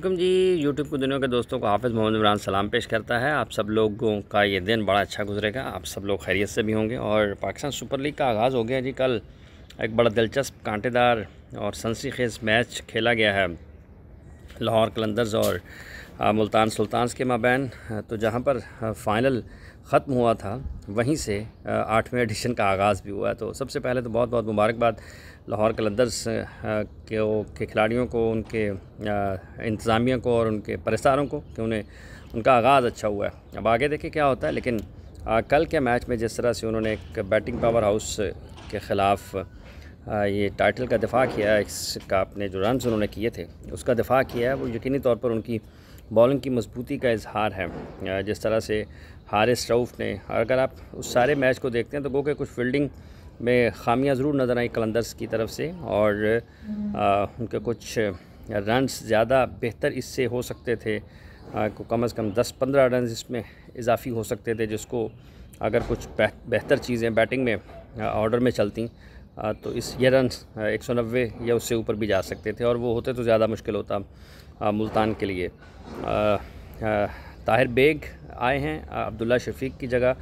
Welcome जी YouTube को दुनिया के दोस्तों को हाफिज़ मोहम्मद इमरान सलाम पेश करता है आप सब लोगों का ये दिन बड़ा अच्छा गुजरेगा आप सब लोग खैरियत से भी होंगे और पाकिस्तान सुपर लीग का आगाज़ हो गया जी कल एक बड़ा दिलचस्प कांटेदार और सनसी खेज मैच खेला गया है लाहौर कलंदर्स और मुल्तान सुल्तान के माबैन तो जहाँ पर फ़ाइनल ख़त्म हुआ था वहीं से आठवें एडिशन का आगाज़ भी हुआ तो सबसे पहले तो बहुत बहुत मुबारकबाद लाहौर कलंदर्स के के खिलाड़ियों को उनके इंतज़ामिया को और उनके परिसारों को कि उन्हें उनका आगाज़ अच्छा हुआ है अब आगे देखें क्या होता है लेकिन आ, कल के मैच में जिस तरह से उन्होंने एक बैटिंग पावर हाउस के ख़िलाफ़ ये टाइटल का दिफा किया इसका अपने जो रन उन्होंने किए थे उसका दिफा किया है वो यकीनी तौर पर उनकी बॉलिंग की मजबूती का इजहार है जिस तरह से हारिस रऊफ़ ने और अगर आप उस सारे मैच को देखते हैं तो गो के कुछ फील्डिंग में खामियां ज़रूर नज़र आई कलंदर्स की तरफ से और हम्म। आ, उनके कुछ रन्स ज़्यादा बेहतर इससे हो सकते थे आ, कम अज़ कम दस पंद्रह रन इसमें इजाफी हो सकते थे जिसको अगर कुछ बेहतर चीज़ें बैटिंग में ऑर्डर में चलती आ, तो इस ये रन एक सौ नब्बे या उससे ऊपर भी जा सकते थे और वो होते तो ज़्यादा मुश्किल होता मुल्तान के लिए ताहिर बेग आए हैं अब्दुल्ला शफीक की जगह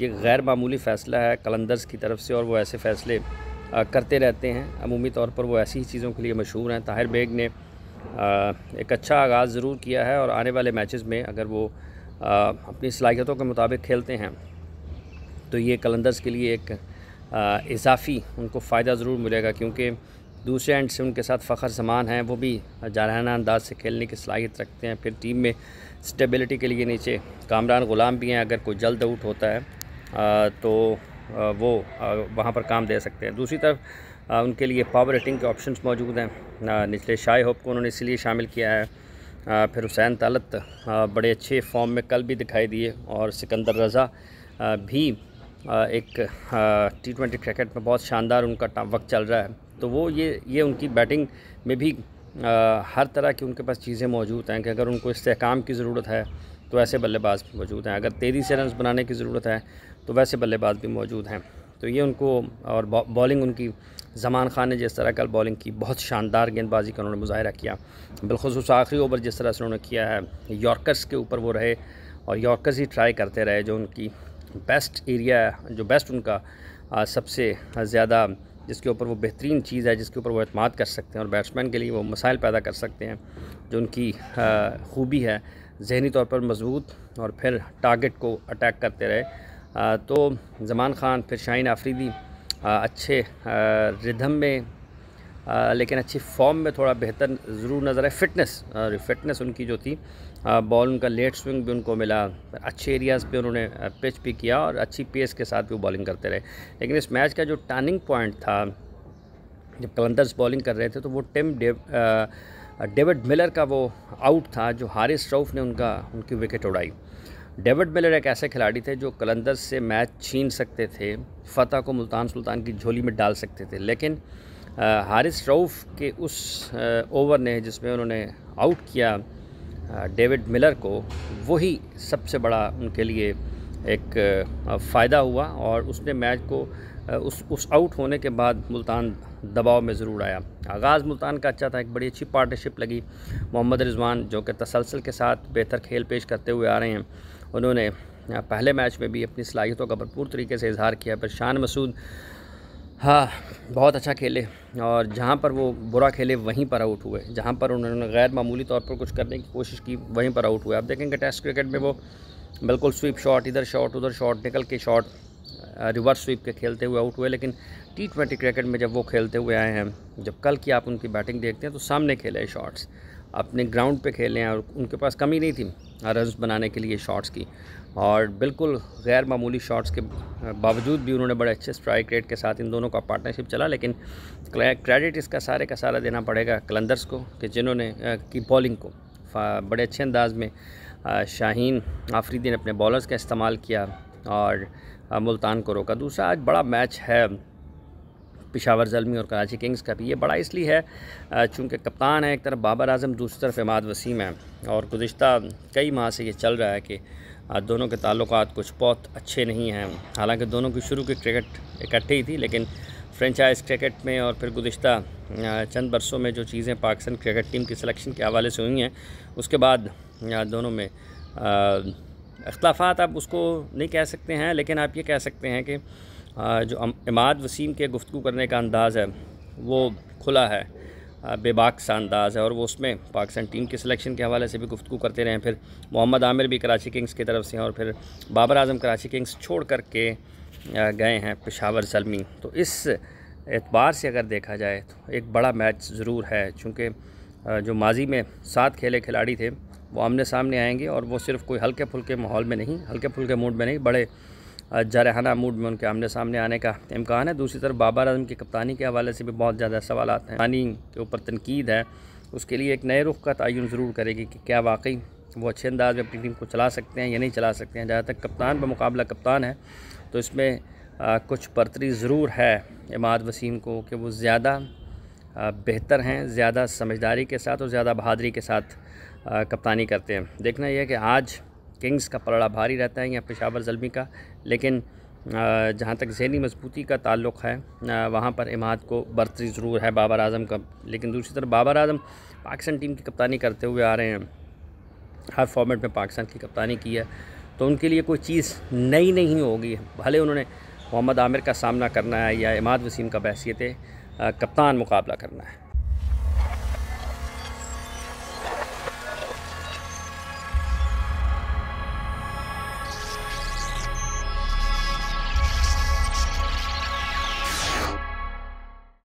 ये गैर मामूली फ़ैसला है कलंदर्स की तरफ से और वो ऐसे फ़ैसले करते रहते हैं अमूमी तौर पर वो ऐसी ही चीज़ों के लिए मशहूर हैं ताहिर बेग ने एक अच्छा आगाज़ ज़रूर किया है और आने वाले मैचेस में अगर वो अपनी सलाहियतों के मुताबिक खेलते हैं तो ये कलंदर्स के लिए एक इजाफ़ी उनको फ़ायदा ज़रूर मिलेगा क्योंकि दूसरे एंड से उनके साथ फ़खर जमान हैं वो भी जारहाना अंदाज से खेलने की सलाहियत रखते हैं फिर टीम में स्टेबिलिटी के लिए नीचे कामरान ग़ुलाम भी हैं अगर कोई जल्द आउट होता है तो वो वहाँ पर काम दे सकते हैं दूसरी तरफ उनके लिए पावर हिटिंग के ऑप्शन मौजूद हैं निचले शाह होप को उन्होंने इसलिए शामिल किया है फिर हुसैन तलत बड़े अच्छे फॉर्म में कल भी दिखाई दिए और सिकंदर रज़ा भी एक टी ट्वेंटी क्रिकेट में बहुत शानदार उनका वक्त चल रहा है तो वो ये ये उनकी बैटिंग में भी आ, हर तरह की उनके पास चीज़ें मौजूद हैं कि अगर उनको इस्तेकाम की ज़रूरत है तो ऐसे बल्लेबाज भी मौजूद हैं अगर तेज़ी से रन बनाने की ज़रूरत है तो वैसे बल्लेबाज भी मौजूद हैं तो ये उनको और बॉलिंग उनकी जमान खान ने जिस तरह कल बॉलिंग की बहुत शानदार गेंदबाजी का उन्होंने मुजाहरा किया बिलखसूस आखिरी ओवर जिस तरह से उन्होंने किया है यॉर्कर्स के ऊपर वो रहे और यॉर्कर्स ही ट्राई करते रहे जो उनकी बेस्ट एरिया जो बेस्ट उनका सबसे ज़्यादा जिसके ऊपर वो बेहतरीन चीज़ है जिसके ऊपर वो अतमाद कर सकते हैं और बैट्समैन के लिए वो मसाइल पैदा कर सकते हैं जो उनकी खूबी है जहनी तौर पर मजबूत और फिर टारगेट को अटैक करते रहे आ, तो जमान खान फिर शाहीन आफरीदी अच्छे रिधम में आ, लेकिन अच्छी फॉर्म में थोड़ा बेहतर ज़रूर नज़र आए फिटनेस फिटनेस उनकी जो थी बॉल उनका लेट स्विंग भी उनको मिला अच्छे एरियाज़ पे उन्होंने पिच भी किया और अच्छी पेस के साथ भी वो बॉलिंग करते रहे लेकिन इस मैच का जो टर्निंग पॉइंट था जब कलंदर्स बॉलिंग कर रहे थे तो वो टिम डेविड मिलर का वो आउट था जो हारिस रऊफ़ ने उनका उनकी विकेट उड़ाई डेविड मिलर एक ऐसे खिलाड़ी थे जो कलंदर्स से मैच छीन सकते थे फ़तेह को मुल्तान सुल्तान की झोली में डाल सकते थे लेकिन हारिस रऊफ़ के उस ओवर ने जिसमें उन्होंने आउट किया डेविड मिलर को वही सबसे बड़ा उनके लिए एक फ़ायदा हुआ और उसने मैच को उस उस आउट होने के बाद मुल्तान दबाव में ज़रूर आया आगाज़ मुल्तान का अच्छा था एक बड़ी अच्छी पार्टनरशिप लगी मोहम्मद रिजवान जो कि तसलसल के साथ बेहतर खेल पेश करते हुए आ रहे हैं उन्होंने पहले मैच में भी अपनी सलाहियतों का भरपूर तरीके से इजहार किया पर शान मसूद हाँ बहुत अच्छा खेले और जहाँ पर वो बुरा खेले वहीं पर आउट हुए जहाँ पर उन्होंने गैर मामूली तौर पर कुछ करने की कोशिश की वहीं पर आउट हुए आप देखेंगे टेस्ट क्रिकेट में वो बिल्कुल स्वीप शॉट इधर शॉट उधर शॉट निकल के शॉट रिवर्स स्वीप के खेलते हुए आउट हुए लेकिन टी ट्वेंटी क्रिकेट में जब वो खेलते हुए आए हैं जब कल की आप उनकी बैटिंग देखते हैं तो सामने खेले शॉट्स अपने ग्राउंड पे खेले हैं और उनके पास कमी नहीं थी रन बनाने के लिए शॉट्स की और बिल्कुल गैर मामूली शॉट्स के बावजूद भी उन्होंने बड़े अच्छे स्ट्राइक रेट के साथ इन दोनों का पार्टनरशिप चला लेकिन क्रेडिट इसका सारे का सारा देना पड़ेगा कलंदर्स को कि जिन्होंने की बॉलिंग को बड़े अच्छे अंदाज में शाहीन आफरीदी ने अपने बॉलर्स का इस्तेमाल किया और मुल्तान को रोका दूसरा आज बड़ा मैच है पिशावर जलमी और कराची किंग्स का भी ये बड़ा इसलिए है चूँकि कप्तान है एक तरफ बाबर आजम दूसरी तरफ इमाद वसीम है और गुज्त कई माह से ये चल रहा है कि और दोनों के ताल्लुक कुछ बहुत अच्छे नहीं हैं हालांकि दोनों की शुरू की क्रिकेट इकट्ठे ही थी लेकिन फ्रेंचाइज क्रिकेट में और फिर गुज्त चंद बरसों में जो चीज़ें पाकिस्तान क्रिकेट टीम की सिलेक्शन के हवाले से हुई हैं उसके बाद दोनों में अख्तलाफात आप उसको नहीं कह सकते हैं लेकिन आप ये कह सकते हैं कि जो इमाद वसीम के गुफ्तु करने का अंदाज़ है वो खुला है बेबाक सा अंदाज़ है और वो उसमें पाकिस्तान टीम के सिलेक्शन के हवाले से भी गुफ्तु करते रहे हैं फिर मोहम्मद आमिर भी कराची किंग्स की तरफ से हैं और फिर बाबर आजम कराची किंग्स छोड़ कर के गए हैं पेशावर सलमी तो इस एतबार से अगर देखा जाए तो एक बड़ा मैच ज़रूर है चूँकि जो माजी में सात खेले खिलाड़ी थे वो आमने सामने आएंगे और वो सिर्फ कोई हल्के फुल्के माहौल में नहीं हल्के फुल्के मूड में नहीं बड़े जारहाना मूड में उनके आमने सामने आने का इम्कान है दूसरी तरफ बाबर आजम की कप्तानी के हवाले से भी बहुत ज़्यादा सवाल हैं पानी के ऊपर तनकीद है उसके लिए एक नए रुख का तयन ज़रूर करेगी कि क्या वाकई वो अच्छे अंदाज में अपनी टीम को चला सकते हैं या नहीं चला सकते हैं जहाँ तक कप्तान मुकाबला कप्तान है तो इसमें आ, कुछ बरतरी ज़रूर है इमाद वसीम को कि वो ज़्यादा बेहतर हैं ज़्यादा समझदारी के साथ और ज़्यादा बहादरी के साथ आ, कप्तानी करते हैं देखना यह है कि आज किंग्स का पलड़ा भारी रहता है या पेशावर जलमी का लेकिन जहाँ तक जहनी मजबूती का ताल्लुक़ है वहाँ पर इमाद को बरतरी ज़रूर है बाबर आजम का लेकिन दूसरी तरफ बाबर आजम पाकिस्तान टीम की कप्तानी करते हुए आ रहे हैं हर फॉर्मेट में पाकिस्तान की कप्तानी की है तो उनके लिए कोई चीज़ नई नहीं होगी भले उन्होंने मोहम्मद आमिर का सामना करना है या इमाद वसीम का बहसीत कप्तान मुकाबला करना है